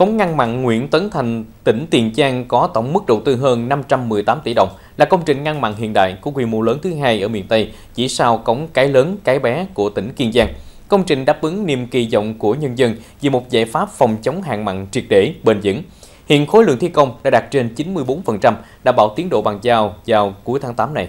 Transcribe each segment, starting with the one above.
Cống ngăn mặn Nguyễn Tấn Thành, tỉnh Tiền Giang có tổng mức đầu tư hơn 518 tỷ đồng, là công trình ngăn mặn hiện đại của quy mô lớn thứ hai ở miền Tây, chỉ sau cống Cái Lớn, Cái Bé của tỉnh Kiên Giang. Công trình đáp ứng niềm kỳ vọng của nhân dân vì một giải pháp phòng chống hạn mặn triệt để, bền vững. Hiện khối lượng thi công đã đạt trên 94%, đảm bảo tiến độ bàn giao vào cuối tháng 8 này.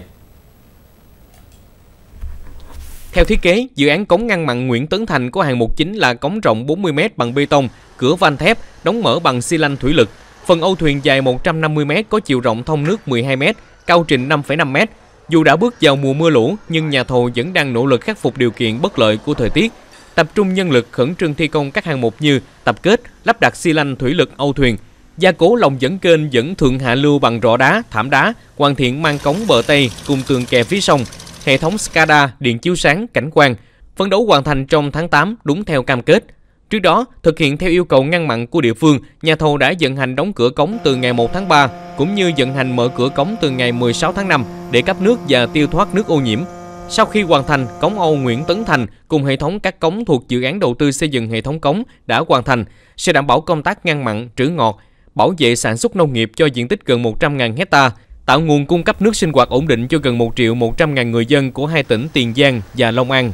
Theo thiết kế, dự án cống ngăn mặn Nguyễn Tấn Thành có hàng mục chính là cống rộng 40m bằng bê tông, cửa van thép, đóng mở bằng xi lanh thủy lực. Phần âu thuyền dài 150m có chiều rộng thông nước 12m, cao trình 5,5m. Dù đã bước vào mùa mưa lũ, nhưng nhà thầu vẫn đang nỗ lực khắc phục điều kiện bất lợi của thời tiết, tập trung nhân lực khẩn trương thi công các hạng mục như tập kết, lắp đặt xi lanh thủy lực âu thuyền, gia cố lòng dẫn kênh dẫn thượng hạ lưu bằng rọ đá, thảm đá, hoàn thiện mang cống bờ Tây cùng tường kè phía sông, hệ thống SCADA, điện chiếu sáng, cảnh quan, phấn đấu hoàn thành trong tháng 8 đúng theo cam kết. Trước đó, thực hiện theo yêu cầu ngăn mặn của địa phương, nhà thầu đã vận hành đóng cửa cống từ ngày 1 tháng 3, cũng như vận hành mở cửa cống từ ngày 16 tháng 5 để cấp nước và tiêu thoát nước ô nhiễm. Sau khi hoàn thành, cống Âu Nguyễn Tấn Thành cùng hệ thống các cống thuộc dự án đầu tư xây dựng hệ thống cống đã hoàn thành, sẽ đảm bảo công tác ngăn mặn, trữ ngọt, bảo vệ sản xuất nông nghiệp cho diện tích gần 100.000 hectare, tạo nguồn cung cấp nước sinh hoạt ổn định cho gần 1 triệu 100 ngàn người dân của hai tỉnh Tiền Giang và Long An.